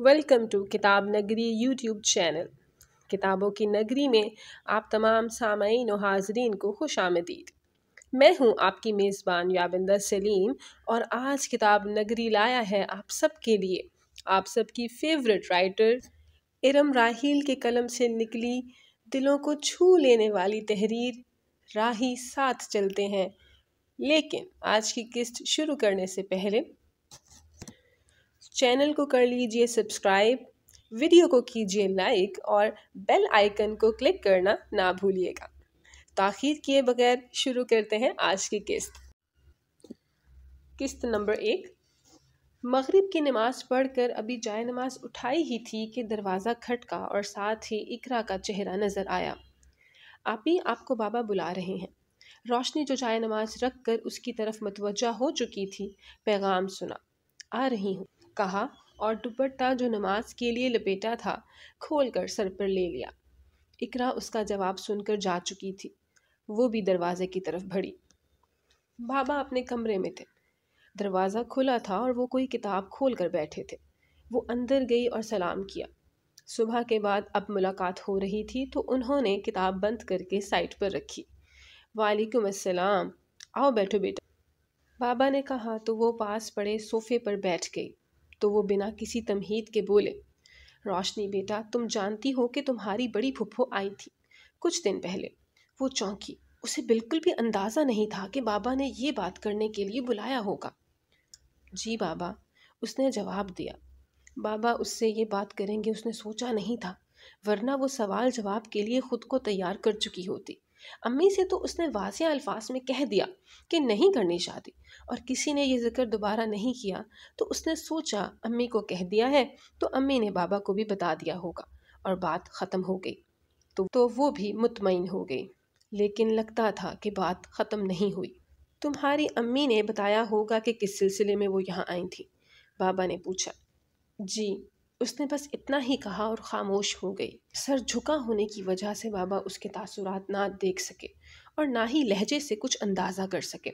Welcome to किताब नगरी YouTube channel किताबों की नगरी में आप तमाम सामयीन और हाजरीन को खुश आमदीद मैं हूं आपकी मेज़बान याबिंदर सलीम और आज किताब नगरी लाया है आप सब के लिए आप सब की फेवरेट राइटर इरम राहील के कलम से निकली दिलों को छू लेने वाली तहरीर राही साथ चलते हैं लेकिन आज की किस्त शुरू करने से पहले चैनल को कर लीजिए सब्सक्राइब वीडियो को कीजिए लाइक और बेल आइकन को क्लिक करना ना भूलिएगा ताखिर किए बगैर शुरू करते हैं आज की किस्त किस्त नंबर एक मगरिब की नमाज़ पढ़कर अभी जाय नमाज उठाई ही थी कि दरवाज़ा खटका और साथ ही इकरा का चेहरा नज़र आया आप ही आपको बाबा बुला रहे हैं रोशनी जो जाय नमाज रख कर उसकी तरफ मतवजा हो चुकी थी पैगाम सुना आ रही हूँ कहा और दुपट्टा जो नमाज के लिए लपेटा था खोल कर सर पर ले लिया इकरा उसका जवाब सुनकर जा चुकी थी वो भी दरवाजे की तरफ भड़ी बाबा अपने कमरे में थे दरवाज़ा खुला था और वो कोई किताब खोल कर बैठे थे वो अंदर गई और सलाम किया सुबह के बाद अब मुलाकात हो रही थी तो उन्होंने किताब बंद करके साइट पर रखी वालेकुम अस्सलाम आओ बैठो बेटा बाबा ने कहा तो वो पास पड़े सोफे पर बैठ गई तो वो बिना किसी तमहीद के बोले रोशनी बेटा तुम जानती हो कि तुम्हारी बड़ी फुफ्फो आई थी कुछ दिन पहले वो चौंकी उसे बिल्कुल भी अंदाज़ा नहीं था कि बाबा ने ये बात करने के लिए बुलाया होगा जी बाबा उसने जवाब दिया बाबा उससे ये बात करेंगे उसने सोचा नहीं था वरना वो सवाल जवाब के लिए ख़ुद को तैयार कर चुकी होती अम्मी से तो उसने वाजिया अल्फाज में कह दिया कि नहीं करनी शादी और किसी ने यह जिक्र दोबारा नहीं किया तो उसने सोचा अम्मी को कह दिया है तो अम्मी ने बाबा को भी बता दिया होगा और बात ख़त्म हो गई तो, तो वो भी मुतमिन हो गई लेकिन लगता था कि बात ख़त्म नहीं हुई तुम्हारी अम्मी ने बताया होगा कि किस सिलसिले में वो यहाँ आई थी बाबा ने पूछा जी उसने बस इतना ही कहा और ख़ामोश हो गई सर झुका होने की वजह से बाबा उसके तासुरात ना देख सके और ना ही लहजे से कुछ अंदाज़ा कर सके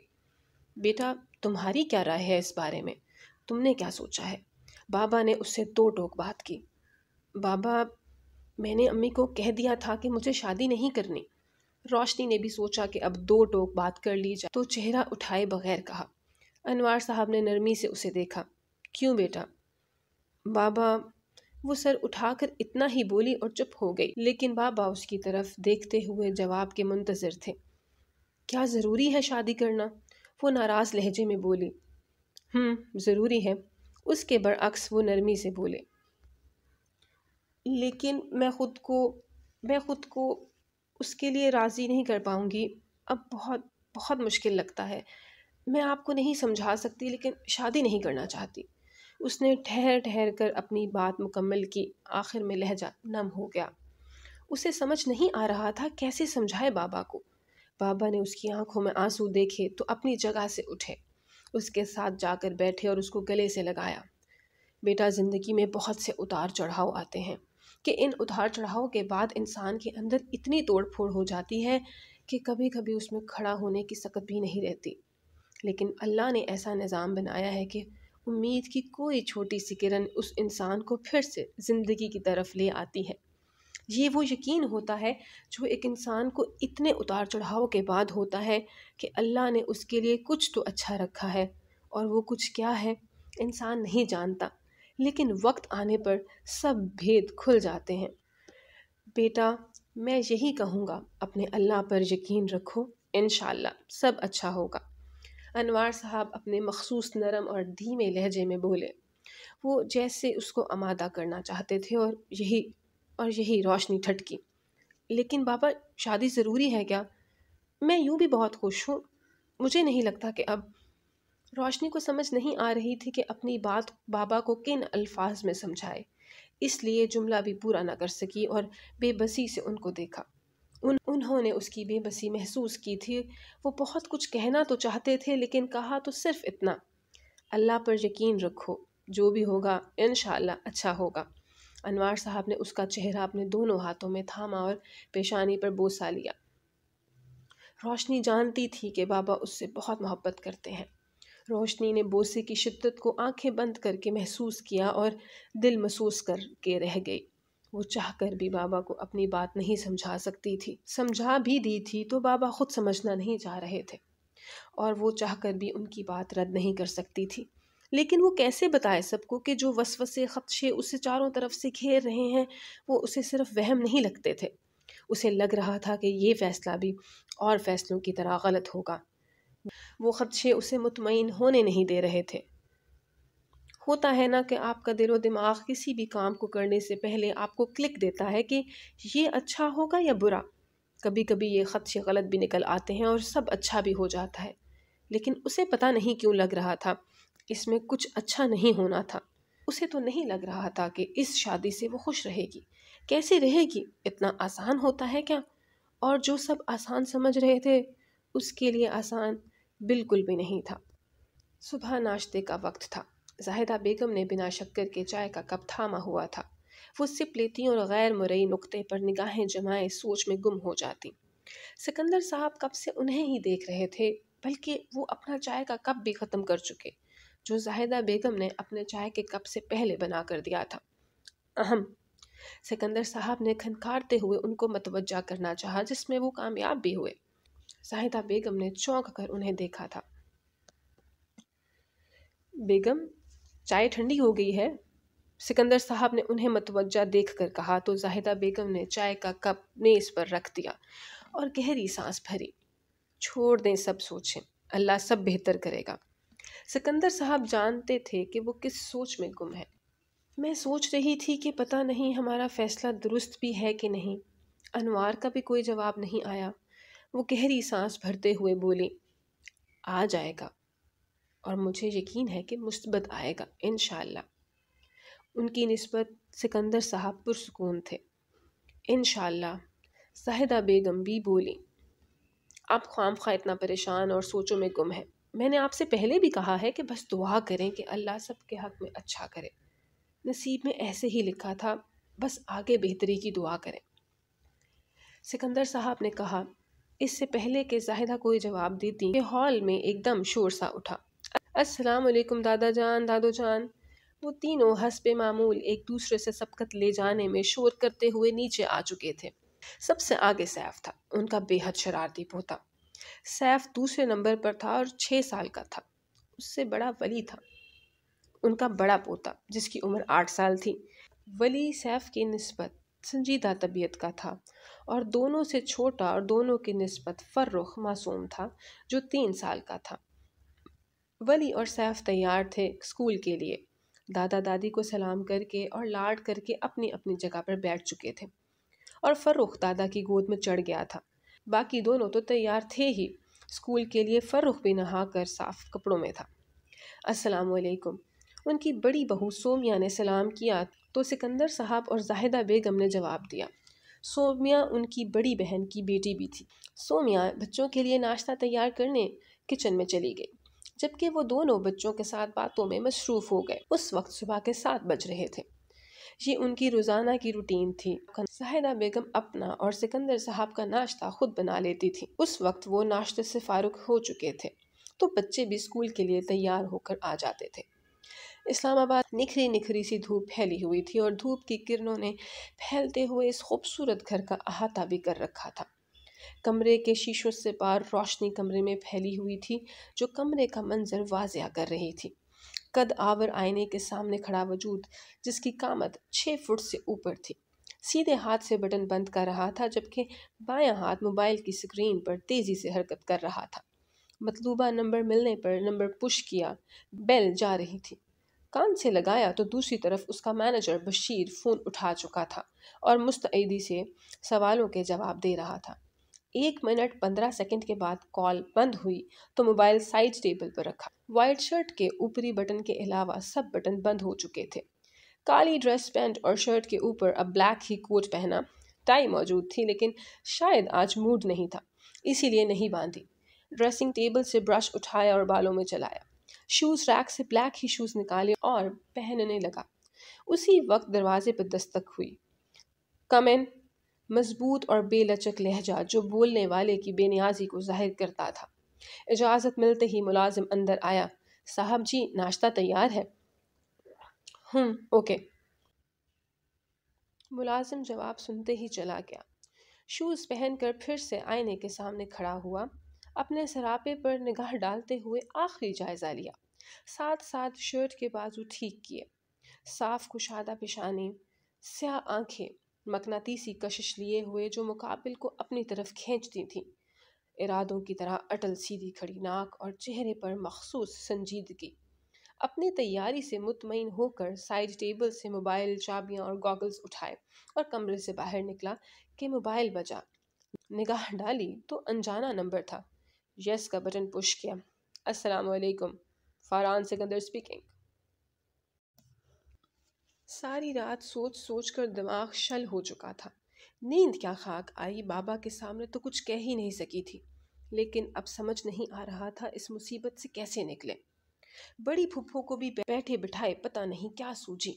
बेटा तुम्हारी क्या राय है इस बारे में तुमने क्या सोचा है बाबा ने उससे दो टोक बात की बाबा मैंने अम्मी को कह दिया था कि मुझे शादी नहीं करनी रोशनी ने भी सोचा कि अब दो टोक बात कर ली जाए तो चेहरा उठाए बगैर कहा अनवार साहब ने नरमी से उसे देखा क्यों बेटा बाबा वो सर उठाकर इतना ही बोली और चुप हो गई लेकिन बाबा उसकी तरफ देखते हुए जवाब के मुंतज़र थे क्या ज़रूरी है शादी करना वो नाराज़ लहजे में बोली हम्म, ज़रूरी है उसके बरअक्स वो नरमी से बोले लेकिन मैं ख़ुद को मैं ख़ुद को उसके लिए राज़ी नहीं कर पाऊँगी अब बहुत बहुत मुश्किल लगता है मैं आपको नहीं समझा सकती लेकिन शादी नहीं करना चाहती उसने ठहर ठहर कर अपनी बात मुकम्मल की आखिर में लहजा नम हो गया उसे समझ नहीं आ रहा था कैसे समझाए बाबा को बाबा ने उसकी आंखों में आंसू देखे तो अपनी जगह से उठे उसके साथ जाकर बैठे और उसको गले से लगाया बेटा ज़िंदगी में बहुत से उतार चढ़ाव आते हैं कि इन उतार चढ़ाव के बाद इंसान के अंदर इतनी तोड़ फोड़ हो जाती है कि कभी कभी उसमें खड़ा होने की सकत भी नहीं रहती लेकिन अल्लाह ने ऐसा निज़ाम बनाया है कि उम्मीद की कोई छोटी सी किरण उस इंसान को फिर से ज़िंदगी की तरफ ले आती है ये वो यकीन होता है जो एक इंसान को इतने उतार चढ़ाव के बाद होता है कि अल्लाह ने उसके लिए कुछ तो अच्छा रखा है और वो कुछ क्या है इंसान नहीं जानता लेकिन वक्त आने पर सब भेद खुल जाते हैं बेटा मैं यही कहूँगा अपने अल्लाह पर यकीन रखो इन सब अच्छा होगा अनवार साहब अपने मखसूस नरम और धीमे लहजे में बोले वो जैसे उसको आमादा करना चाहते थे और यही और यही रोशनी ठटकी लेकिन बाबा शादी ज़रूरी है क्या मैं यूँ भी बहुत खुश हूँ मुझे नहीं लगता कि अब रोशनी को समझ नहीं आ रही थी कि अपनी बात बाबा को किन अल्फाज में समझाए इसलिए जुमला भी पूरा ना कर सकी और बेबसी से उनको देखा उन उन्होंने उसकी बेबसी महसूस की थी वो बहुत कुछ कहना तो चाहते थे लेकिन कहा तो सिर्फ इतना अल्लाह पर यकीन रखो जो भी होगा इन अच्छा होगा अनवार साहब ने उसका चेहरा अपने दोनों हाथों में थामा और पेशानी पर बोसा लिया रोशनी जानती थी कि बाबा उससे बहुत मोहब्बत करते हैं रोशनी ने बोसे की शिद्दत को आंखें बंद करके महसूस किया और दिल महसूस करके रह गई वो चाह कर भी बाबा को अपनी बात नहीं समझा सकती थी समझा भी दी थी तो बाबा खुद समझना नहीं चाह रहे थे और वो चाह कर भी उनकी बात रद्द नहीं कर सकती थी लेकिन वो कैसे बताए सबको कि जो वसवसे खदशे उसे चारों तरफ से घेर रहे हैं वो उसे सिर्फ वहम नहीं लगते थे उसे लग रहा था कि ये फ़ैसला भी और फ़ैसलों की तरह गलत होगा वो खदशे उसे मुतमिन होने नहीं दे रहे थे होता है ना कि आपका दिलो दिमाग किसी भी काम को करने से पहले आपको क्लिक देता है कि ये अच्छा होगा या बुरा कभी कभी ये खदशे गलत भी निकल आते हैं और सब अच्छा भी हो जाता है लेकिन उसे पता नहीं क्यों लग रहा था इसमें कुछ अच्छा नहीं होना था उसे तो नहीं लग रहा था कि इस शादी से वो खुश रहेगी कैसे रहेगी इतना आसान होता है क्या और जो सब आसान समझ रहे थे उसके लिए आसान बिल्कुल भी नहीं था सुबह नाश्ते का वक्त था जाहिदा बेगम ने बिना शक्कर के चाय का कप थामा हुआ था वो सिप लेती और गैर मुरई नुक्ते पर निगाहें जमाए सोच में गुम हो जाती सिकंदर साहब कब से उन्हें ही देख रहे थे बल्कि वो अपना चाय का कप भी ख़त्म कर चुके जो जाहिदा बेगम ने अपने चाय के कप से पहले बना कर दिया था अहम सिकंदर साहब ने खनकारते हुए उनको मतवजा करना चाहा जिसमें वो कामयाब भी हुए जाहिदा बेगम ने चौंक कर उन्हें देखा था बेगम चाय ठंडी हो गई है सिकंदर साहब ने उन्हें मतवजा देख कर कहा तो जाहिदा बेगम ने चाय का कप मेज़ पर रख दिया और गहरी सांस भरी छोड़ दें सब सोचें अल्लाह सब बेहतर करेगा सिकंदर साहब जानते थे कि वो किस सोच में गुम है मैं सोच रही थी कि पता नहीं हमारा फ़ैसला दुरुस्त भी है कि नहीं अनवार का भी कोई जवाब नहीं आया वो गहरी सांस भरते हुए बोली आ जाएगा और मुझे यकीन है कि मुस्बत आएगा इन उनकी नस्बत सिकंदर साहब पुरसकून थे इन साहिदा बेगम भी बोली आप ख्वाम खा इतना परेशान और सोचों में गुम हैं मैंने आपसे पहले भी कहा है कि बस दुआ करें कि अल्लाह सब के हक़ में अच्छा करे नसीब में ऐसे ही लिखा था बस आगे बेहतरी की दुआ करें सिकंदर साहब ने कहा इससे पहले कि जाहिदा कोई जवाब देती कि हॉल में एकदम शोर सा उठा वालेकुम दादा जान दादो जान वो तीनों हंसपे मामूल एक दूसरे से सबकत ले जाने में शोर करते हुए नीचे आ चुके थे सबसे आगे सैफ था उनका बेहद शरारती पोता सैफ दूसरे नंबर पर था और छः साल का था उससे बड़ा वली था उनका बड़ा पोता जिसकी उम्र आठ साल थी वली सैफ की नस्बत संजीदा तबीयत का था और दोनों से छोटा और दोनों की नस्बत फ़र्रुख मासूम था जो तीन साल का था वली और सैफ तैयार थे स्कूल के लिए दादा दादी को सलाम करके और लाड करके अपनी अपनी जगह पर बैठ चुके थे और फ़र्रुख दादा की गोद में चढ़ गया था बाकी दोनों तो तैयार थे ही स्कूल के लिए फ़र्रुख भी नहा कर साफ कपड़ों में था वालेकुम उनकी बड़ी बहू सोमिया ने सलाम किया तो सिकंदर साहब और जाहिदा बेगम ने जवाब दिया सोमिया उनकी बड़ी बहन की बेटी भी थी सोमिया बच्चों के लिए नाश्ता तैयार करने किचन में चली गई जबकि वो दोनों बच्चों के साथ बातों में मसरूफ़ हो गए उस वक्त सुबह के सात बज रहे थे ये उनकी रोज़ाना की रूटीन थी साहिदा बेगम अपना और सिकंदर साहब का नाश्ता खुद बना लेती थी उस वक्त वो नाश्ते से फ़ारुक हो चुके थे तो बच्चे भी स्कूल के लिए तैयार होकर आ जाते थे इस्लामाबाद निखरी निखरी सी धूप फैली हुई थी और धूप की किरणों ने फैलते हुए इस खूबसूरत घर का अहाता भी कर रखा था कमरे के शीशों से पार रोशनी कमरे में फैली हुई थी जो कमरे का मंजर वाजिया कर रही थी कद आवर आईने के सामने खड़ा वजूद जिसकी कामत छः फुट से ऊपर थी सीधे हाथ से बटन बंद कर रहा था जबकि बायां हाथ मोबाइल की स्क्रीन पर तेज़ी से हरकत कर रहा था मतलूबा नंबर मिलने पर नंबर पुश किया बेल जा रही थी कान से लगाया तो दूसरी तरफ उसका मैनेजर बशीर फ़ोन उठा चुका था और मुस्तैदी से सवालों के जवाब दे रहा था एक मिनट पंद्रह सेकंड के बाद कॉल बंद हुई तो मोबाइल साइड टेबल पर रखा वाइट शर्ट के ऊपरी बटन के अलावा सब बटन बंद हो चुके थे काली ड्रेस पैंट और शर्ट के ऊपर अब ब्लैक ही कोट पहना टाई मौजूद थी लेकिन शायद आज मूड नहीं था इसीलिए नहीं बांधी ड्रेसिंग टेबल से ब्रश उठाया और बालों में चलाया शूज़ रैक से ब्लैक ही शूज़ निकाले और पहनने लगा उसी वक्त दरवाजे पर दस्तक हुई कम मजबूत और बेलचक लहजा जो बोलने वाले की बेनियाजी को जाहिर करता था इजाज़त मिलते ही मुलाजिम अंदर आया साहब जी नाश्ता तैयार है हम्म ओके मुलाजिम जवाब सुनते ही चला गया शूज़ पहनकर फिर से आईने के सामने खड़ा हुआ अपने सरापे पर निगाह डालते हुए आखिरी जायज़ा लिया साथ साथ शर्ट के बाजू ठीक किए साफ कुशादा पेशानी स्या आंखें मकनातीसी कशिश लिए हुए जो मुकाबिल को अपनी तरफ खींचती थी इरादों की तरह अटल सीधी खड़ी नाक और चेहरे पर मखसूस संजीदगी अपनी तैयारी से मुतमिन होकर साइड टेबल से मोबाइल चाबियाँ और गॉगल्स उठाए और कमरे से बाहर निकला कि मोबाइल बजा निगाह डाली तो अनजाना नंबर था यस का बटन पुश किया अस्सलाम वालेकुम फारान सिकंदर स्पीकिंग सारी रात सोच सोच कर दिमाग शल हो चुका था नींद क्या खाक आई बाबा के सामने तो कुछ कह ही नहीं सकी थी लेकिन अब समझ नहीं आ रहा था इस मुसीबत से कैसे निकले बड़ी फुफ्फो को भी बैठे बिठाए पता नहीं क्या सूझी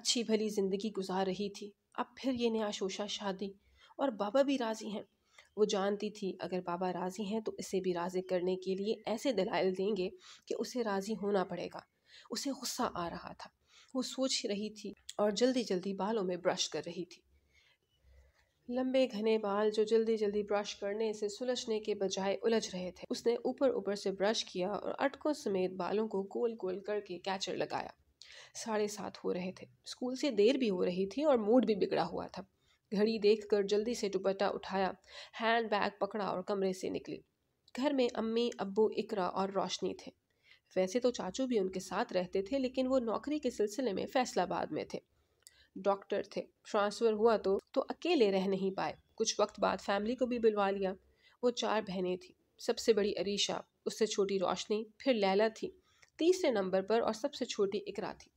अच्छी भली जिंदगी गुजार रही थी अब फिर ये नया शोशा शादी और बाबा भी राज़ी हैं वो जानती थी अगर बाबा राज़ी हैं तो इसे भी राज़ी करने के लिए ऐसे दलाइल देंगे कि उसे राज़ी होना पड़ेगा उसे गुस्सा आ रहा था वो सोच रही थी और जल्दी जल्दी बालों में ब्रश कर रही थी लंबे घने बाल जो जल्दी जल्दी ब्रश करने से सुलझने के बजाय उलझ रहे थे उसने ऊपर ऊपर से ब्रश किया और अटकों समेत बालों को गोल गोल करके कैचर लगाया साढ़े सात हो रहे थे स्कूल से देर भी हो रही थी और मूड भी बिगड़ा हुआ था घड़ी कर जल्दी से दुपट्टा उठाया हैंड बैग पकड़ा और कमरे से निकली घर में अम्मी अब्बू इकरा और रोशनी थे वैसे तो चाचू भी उनके साथ रहते थे लेकिन वो नौकरी के सिलसिले में फैसलाबाद में थे डॉक्टर थे ट्रांसफ़र हुआ तो तो अकेले रह नहीं पाए कुछ वक्त बाद फैमिली को भी बुलवा लिया वो चार बहनें थीं सबसे बड़ी अरीशा उससे छोटी रोशनी फिर लैला थी तीसरे नंबर पर और सबसे छोटी इकरा थी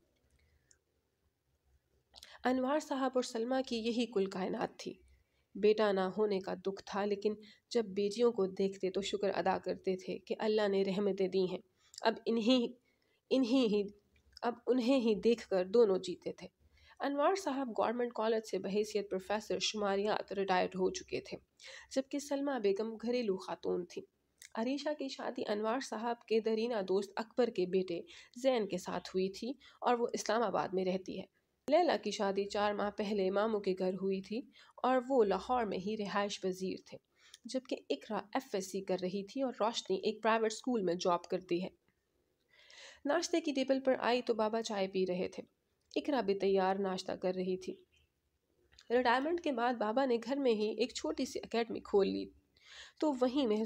अनवार साहब और सलमा की यही कुल कायनात थी बेटा ना होने का दुख था लेकिन जब बेटियों को देखते तो शुक्र अदा करते थे कि अल्लाह ने रहमतें दी हैं अब इन्हीं इन्हीं ही अब उन्हें ही देखकर दोनों जीते थे अनवार साहब गवर्नमेंट कॉलेज से बहसीत प्रोफेसर शुमारियात रिटायर्ड हो चुके थे जबकि सलमा बेगम घरेलू खातून थी अरीशा की शादी अनवार साहब के दरीना दोस्त अकबर के बेटे जैन के साथ हुई थी और वो इस्लामाबाद में रहती है लैला की शादी चार माह पहले मामू के घर हुई थी और वो लाहौर में ही रिहाइश पजीर थे जबकि इकरा एफएससी कर रही थी और रोशनी एक प्राइवेट स्कूल में जॉब करती है नाश्ते की टेबल पर आई तो बाबा चाय पी रहे थे इकरा भी तैयार नाश्ता कर रही थी रिटायरमेंट के बाद बाबा ने घर में ही एक छोटी सी अकेडमी खोल ली तो वहीं में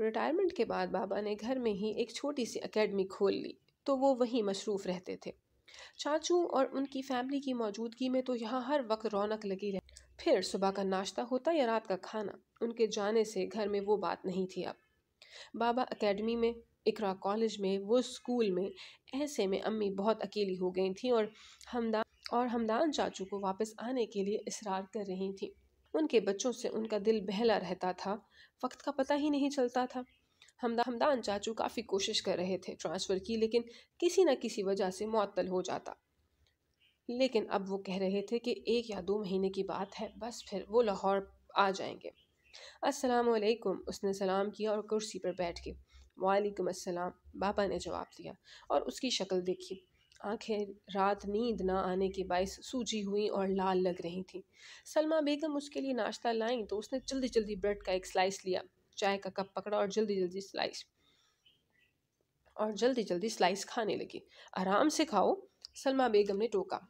रिटायरमेंट के बाद बाबा ने घर में ही एक छोटी सी अकेडमी खोल ली तो वो वहीं मसरूफ़ रहते थे चाचू और उनकी फैमिली की मौजूदगी में तो यहाँ हर वक्त रौनक लगी रहती फिर सुबह का नाश्ता होता या रात का खाना उनके जाने से घर में वो बात नहीं थी अब बाबा अकेडमी में इकरा कॉलेज में वो स्कूल में ऐसे में अम्मी बहुत अकेली हो गई थी और हमदान और हमदान चाचू को वापस आने के लिए इसरार कर रही थी उनके बच्चों से उनका दिल बहला रहता था वक्त का पता ही नहीं चलता था हमदा हमदान चाचू काफ़ी कोशिश कर रहे थे ट्रांसफ़र की लेकिन किसी न किसी वजह से मअतल हो जाता लेकिन अब वो कह रहे थे कि एक या दो महीने की बात है बस फिर वो लाहौर आ जाएंगे अस्सलाम वालेकुम उसने सलाम किया और कुर्सी पर बैठ के वालेकुम अस्सलाम बाबा ने जवाब दिया और उसकी शक्ल देखी आंखें रात नींद ना आने के बायस सूजी हुई और लाल लग रही थी सलमा बेगम उसके लिए नाश्ता लाई तो उसने जल्दी जल्दी ब्रेड का एक स्लाइस लिया चाय का कप पकड़ा और जल्दी जल्दी स्लाइस और जल्दी जल्दी स्लाइस खाने लगी आराम से खाओ सलमा बेगम ने टोका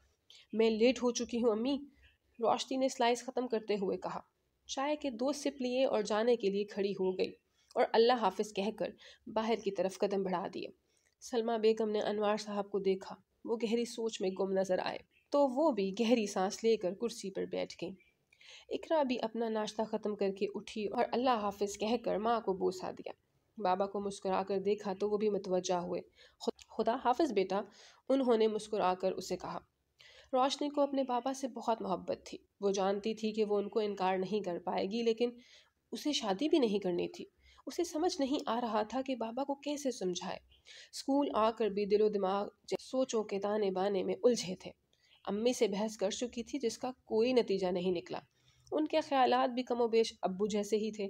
मैं लेट हो चुकी हूँ अम्मी रोशनी ने स्लाइस ख़त्म करते हुए कहा चाय के दो सिप लिए और जाने के लिए खड़ी हो गई और अल्लाह हाफिज कहकर बाहर की तरफ कदम बढ़ा दिए सलमा बेगम ने अनवार साहब को देखा वो गहरी सोच में गुम नज़र आए तो वो भी गहरी सांस लेकर कुर्सी पर बैठ गई इकरा भी अपना नाश्ता ख़त्म करके उठी और अल्लाह हाफिज कहकर माँ को बोसा दिया बाबा को मुस्कुराकर कर देखा तो वो भी मतवजा हुए खुदा हाफिज बेटा उन्होंने मुस्कुराकर कर उसे कहा रोशनी को अपने बाबा से बहुत मोहब्बत थी वो जानती थी कि वो उनको इनकार नहीं कर पाएगी लेकिन उसे शादी भी नहीं करनी थी उसे समझ नहीं आ रहा था कि बाबा को कैसे समझाए स्कूल आकर भी दिलो दिमाग सोचों के ताने बाने में उलझे थे अम्मी से बहस कर चुकी थी जिसका कोई नतीजा नहीं निकला उनके ख्याल भी कमोबेश अब्बू जैसे ही थे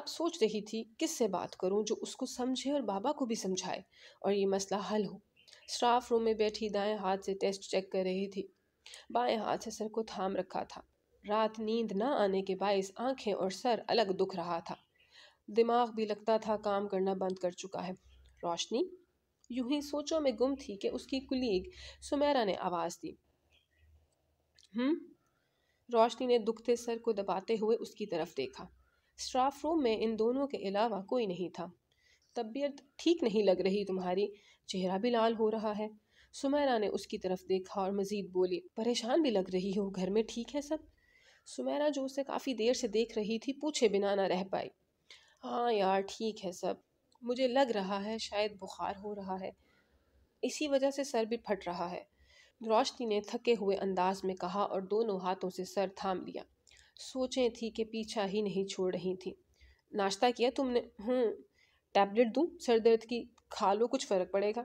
अब सोच रही थी किससे बात करूं जो उसको समझे और बाबा को भी समझाए और ये मसला हल हो स्टाफ रूम में बैठी दाएं हाथ से टेस्ट चेक कर रही थी बाएं हाथ से सर को थाम रखा था रात नींद ना आने के बायस आंखें और सर अलग दुख रहा था दिमाग भी लगता था काम करना बंद कर चुका है रोशनी यूं ही सोचों में गुम थी कि उसकी कुलीग सुमेरा ने आवाज़ दी हम्म रोशनी ने दुखते सर को दबाते हुए उसकी तरफ देखा स्टाफ रूम में इन दोनों के अलावा कोई नहीं था तबीयत ठीक नहीं लग रही तुम्हारी चेहरा भी लाल हो रहा है सुमेरा ने उसकी तरफ देखा और मज़ीद बोली परेशान भी लग रही हो घर में ठीक है सब सुमेरा जो उसे काफ़ी देर से देख रही थी पूछे बिना ना रह पाई हाँ यार ठीक है सब मुझे लग रहा है शायद बुखार हो रहा है इसी वजह से सर भी फट रहा है रोशनी ने थके हुए अंदाज में कहा और दोनों हाथों से सर थाम लिया सोचें थी कि पीछा ही नहीं छोड़ रही थी नाश्ता किया तुमने हूँ हम्म। टैबलेट दूँ सर दर्द की खा लो कुछ फ़र्क पड़ेगा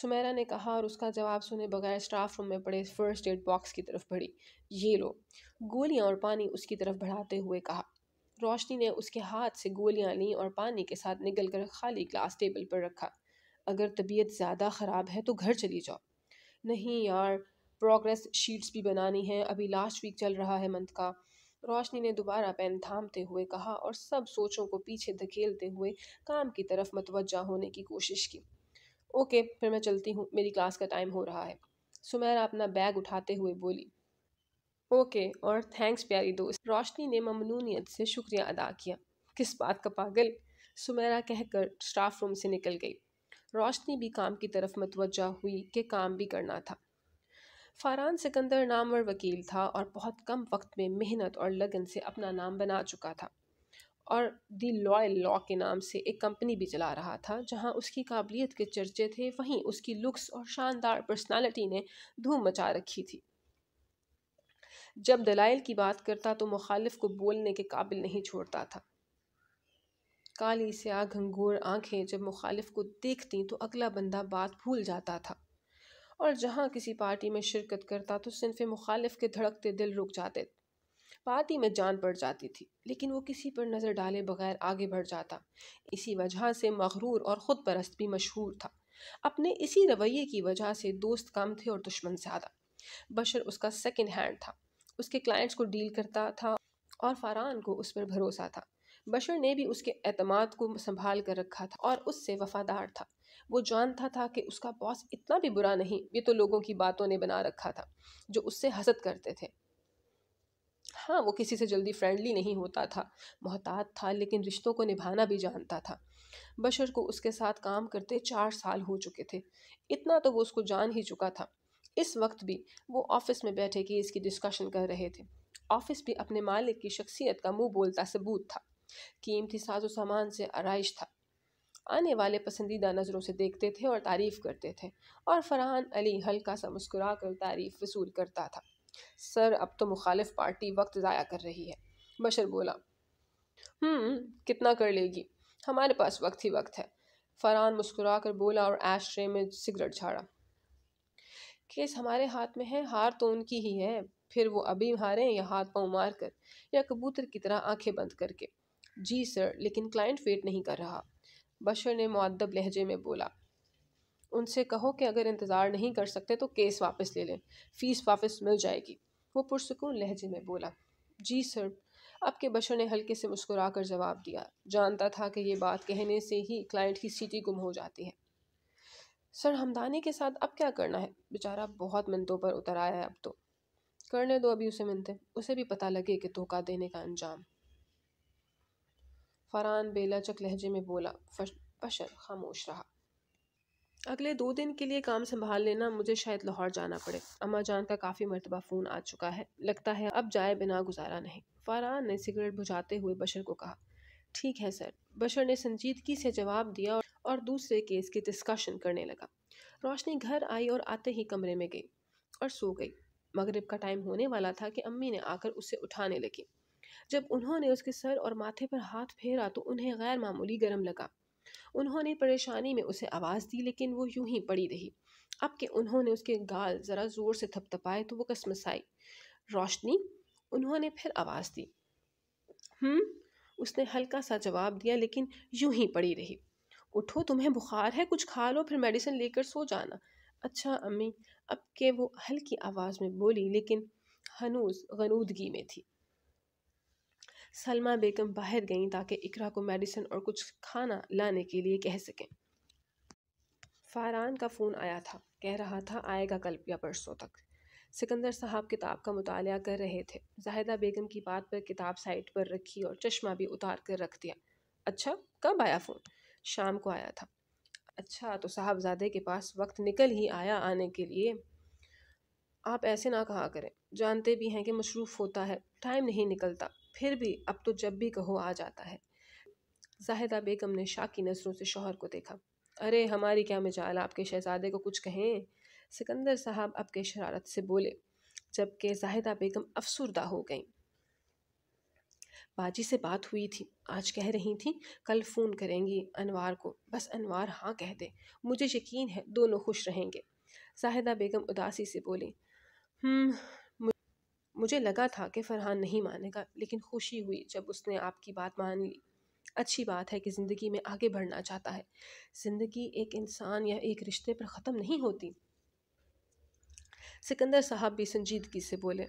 सुमेरा ने कहा और उसका जवाब सुने बगैर स्टाफ रूम में पड़े फर्स्ट एड बॉक्स की तरफ बढ़ी ये लो गोलियाँ और पानी उसकी तरफ बढ़ाते हुए कहा रोशनी ने उसके हाथ से गोलियां लीं और पानी के साथ निकल कर खाली ग्लास टेबल पर रखा अगर तबीयत ज़्यादा ख़राब है तो घर चली जाओ नहीं यार प्रोग्रेस शीट्स भी बनानी है अभी लास्ट वीक चल रहा है मंथ का रोशनी ने दोबारा पेन थामते हुए कहा और सब सोचों को पीछे धकेलते हुए काम की तरफ मतवजा होने की कोशिश की ओके फिर मैं चलती हूँ मेरी क्लास का टाइम हो रहा है सुमेरा अपना बैग उठाते हुए बोली ओके और थैंक्स प्यारी दोस्त रोशनी ने ममनूनीत से शुक्रिया अदा किया किस बात का पागल सुमेरा कहकर स्टाफ रूम से निकल गई रोशनी भी काम की तरफ मतवजा हुई कि काम भी करना था फारान सिकंदर नामवर वकील था और बहुत कम वक्त में मेहनत और लगन से अपना नाम बना चुका था और दी लॉयल लॉ के नाम से एक कंपनी भी चला रहा था जहां उसकी काबिलियत के चर्चे थे वहीं उसकी लुक्स और शानदार पर्सनालिटी ने धूम मचा रखी थी जब दलाइल की बात करता तो मुखालिफ को बोलने के काबिल नहीं छोड़ता था काली से घंघोर आँखें जब मुखालिफ को देखती तो अगला बंदा बात भूल जाता था और जहाँ किसी पार्टी में शिरकत करता तो सिर्फ मुखालिफ के धड़कते दिल रुक जाते पार्टी में जान पड़ जाती थी लेकिन वो किसी पर नज़र डाले बगैर आगे बढ़ जाता इसी वजह से मगरूर और ख़ुद परस्त भी मशहूर था अपने इसी रवैये की वजह से दोस्त कम थे और दुश्मन ज़्यादा बशर उसका सेकेंड हैंड था उसके क्लाइंट्स को डील करता था और फारान को उस पर भरोसा था बशर ने भी उसके अतमाद को संभाल कर रखा था और उससे वफादार था वो जानता था कि उसका बॉस इतना भी बुरा नहीं ये तो लोगों की बातों ने बना रखा था जो उससे हसद करते थे हाँ वो किसी से जल्दी फ्रेंडली नहीं होता था मोहतात था लेकिन रिश्तों को निभाना भी जानता था बशर को उसके साथ काम करते चार साल हो चुके थे इतना तो वो उसको जान ही चुका था इस वक्त भी वो ऑफिस में बैठे कि इसकी डिस्कशन कर रहे थे ऑफिस भी अपने मालिक की शख्सियत का मुंह बोलता सबूत था कीमती साजो सामान से आरइश था आने वाले पसंदीदा नज़रों से देखते थे और तारीफ़ करते थे और फरहान अली हल्का सा मुस्कुरा कर तारीफ़ वसूल करता था सर अब तो मुखालिफ पार्टी वक्त ज़ाया कर रही है बशर बोला हम्म, कितना कर लेगी हमारे पास वक्त ही वक्त है फरहान मुस्कुरा कर बोला और ऐश ट्रे में सिगरेट झाड़ा केस हमारे हाथ में है हार तो उनकी ही है फिर वो अभी हारें या हाथ पाँव मार कर या कबूतर की तरह आंखें बंद करके जी सर लेकिन क्लाइंट वेट नहीं कर रहा बशर ने मुद्दब लहजे में बोला उनसे कहो कि अगर इंतज़ार नहीं कर सकते तो केस वापस ले लें फ़ीस वापस मिल जाएगी वो पुरसकून लहजे में बोला जी सर अब के बशर ने हल्के से मुस्कुरा कर जवाब दिया जानता था कि ये बात कहने से ही क्लाइंट की सीटी गुम हो जाती है सर हमदानी के साथ अब क्या करना है बेचारा बहुत मिनतों पर उतर आया है अब तो करने दो अभी उसे मिनते उसे भी पता लगे कि धोखा देने का अंजाम फरहान बेलाचक लहजे में बोला बशर खामोश रहा अगले दो दिन के लिए काम संभाल लेना मुझे शायद लाहौर जाना पड़े अम्मा जान का काफ़ी मरतबा फ़ोन आ चुका है लगता है अब जाए बिना गुजारा नहीं फरहान ने सिगरेट बुझाते हुए बशर को कहा ठीक है सर बशर ने संजीदगी से जवाब दिया और और दूसरे केस की डिस्कशन करने लगा रोशनी घर आई और आते ही कमरे में गई और सो गई मगरिब का टाइम होने वाला था कि अम्मी ने आकर उसे उठाने लगी जब उन्होंने उसके सर और माथे पर हाथ फेरा तो उन्हें गैर मामूली गर्म लगा उन्होंने परेशानी में उसे आवाज़ दी लेकिन वो यूं ही पड़ी रही अब कि उन्होंने उसके गाल ज़रा ज़ोर से थपथपाए तो वो कसमसाई रोशनी उन्होंने फिर आवाज़ दी हम्म उसने हल्का सा जवाब दिया लेकिन यूं ही पड़ी रही उठो तुम्हें बुखार है कुछ खा लो फिर मेडिसिन लेकर सो जाना अच्छा अम्मी अब के वो हल्की आवाज़ में बोली लेकिन हनूज गनूदगी में थी सलमा बेगम बाहर गईं ताकि इकरा को मेडिसिन और कुछ खाना लाने के लिए कह सकें फारान का फ़ोन आया था कह रहा था आएगा कल या परसों तक सिकंदर साहब किताब का मुताल कर रहे थे जाहिदा बेगम की बात पर किताब साइड पर रखी और चश्मा भी उतार कर रख दिया अच्छा कब आया फ़ोन शाम को आया था अच्छा तो साहबजादे के पास वक्त निकल ही आया आने के लिए आप ऐसे ना कहा करें जानते भी हैं कि मशरूफ़ होता है टाइम नहीं निकलता फिर भी अब तो जब भी कहो आ जाता है जाहिदा बेगम ने शाह की नज़रों से शोहर को देखा अरे हमारी क्या मिजाल आपके शहजादे को कुछ कहें सिकंदर साहब आपके शरारत से बोले जबकि जाहिदा बेगम अफसरदा हो गईं बाजी से बात हुई थी आज कह रही थी कल फ़ोन करेंगी अनवार को बस अनवार हाँ कह दे मुझे यकीन है दोनों खुश रहेंगे साहिदा बेगम उदासी से बोली हम्म, मुझे लगा था कि फरहान नहीं मानेगा लेकिन खुशी हुई जब उसने आपकी बात मान ली अच्छी बात है कि ज़िंदगी में आगे बढ़ना चाहता है ज़िंदगी एक इंसान या एक रिश्ते पर ख़त्म नहीं होती सिकंदर साहब भी संजीदगी से बोले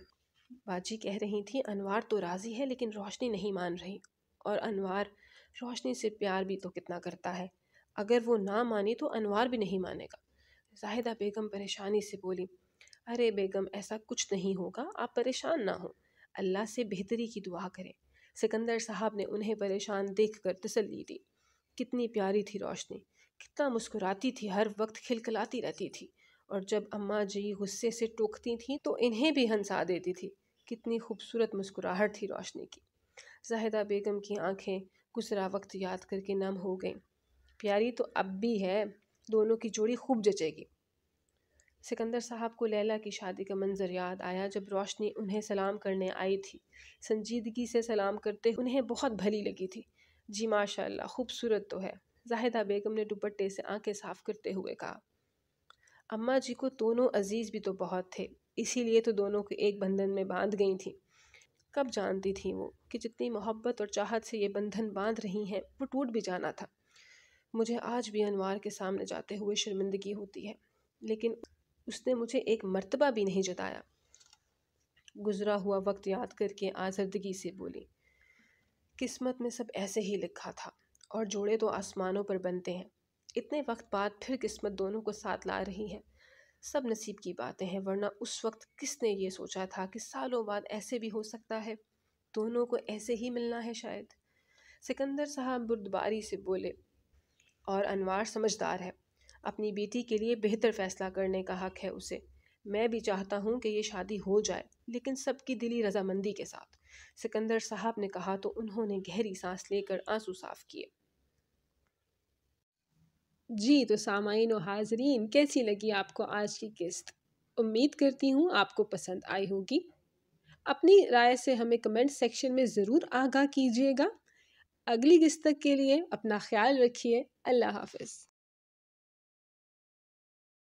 बाजी कह रही थी अनवार तो राज़ी है लेकिन रोशनी नहीं मान रही और अनवार रोशनी से प्यार भी तो कितना करता है अगर वो ना मानी तो अनवार भी नहीं मानेगा जाहिदा बेगम परेशानी से बोली अरे बेगम ऐसा कुछ नहीं होगा आप परेशान ना हो अल्लाह से बेहतरी की दुआ करें सिकंदर साहब ने उन्हें परेशान देख कर तसली दी कितनी प्यारी थी रोशनी कितना मुस्कुराती थी हर वक्त खिलखिलाती रहती थी और जब अम्मा जी गुस्से से टोकती थी तो इन्हें भी हंसा देती थी कितनी खूबसूरत मुस्कुराहट थी रोशनी की जाहिदा बेगम की आंखें गुजरा वक्त याद करके नम हो गईं प्यारी तो अब भी है दोनों की जोड़ी खूब जचेगी सिकंदर साहब को लैला की शादी का मंजर याद आया जब रोशनी उन्हें सलाम करने आई थी संजीदगी से सलाम करते उन्हें बहुत भली लगी थी जी माशाल्लाह खूबसूरत तो है जाहिदा बेगम ने दुपट्टे से आंखें साफ करते हुए कहा अम्मा जी को दोनों अजीज़ भी तो बहुत थे इसीलिए तो दोनों को एक बंधन में बांध गई थी कब जानती थी वो कि जितनी मोहब्बत और चाहत से ये बंधन बांध रही हैं वो टूट भी जाना था मुझे आज भी अनवार के सामने जाते हुए शर्मिंदगी होती है लेकिन उसने मुझे एक मर्तबा भी नहीं जताया गुज़रा हुआ वक्त याद करके आजर्दगी से बोली किस्मत में सब ऐसे ही लिखा था और जोड़े तो आसमानों पर बनते हैं इतने वक्त बाद फिर किस्मत दोनों को साथ ला रही है सब नसीब की बातें हैं वरना उस वक्त किसने ये सोचा था कि सालों बाद ऐसे भी हो सकता है दोनों को ऐसे ही मिलना है शायद सिकंदर साहब बुर्दबारी से बोले और अनवार समझदार है अपनी बेटी के लिए बेहतर फैसला करने का हक है उसे मैं भी चाहता हूँ कि ये शादी हो जाए लेकिन सबकी दिली रजामंदी के साथ सिकंदर साहब ने कहा तो उन्होंने गहरी सांस लेकर आंसू साफ किए जी तो सामाइन और हाजरीन कैसी लगी आपको आज की किस्त उम्मीद करती हूँ आपको पसंद आई होगी अपनी राय से हमें कमेंट सेक्शन में ज़रूर आगाह कीजिएगा अगली किस्त तक के लिए अपना ख्याल रखिए अल्लाह हाफिज़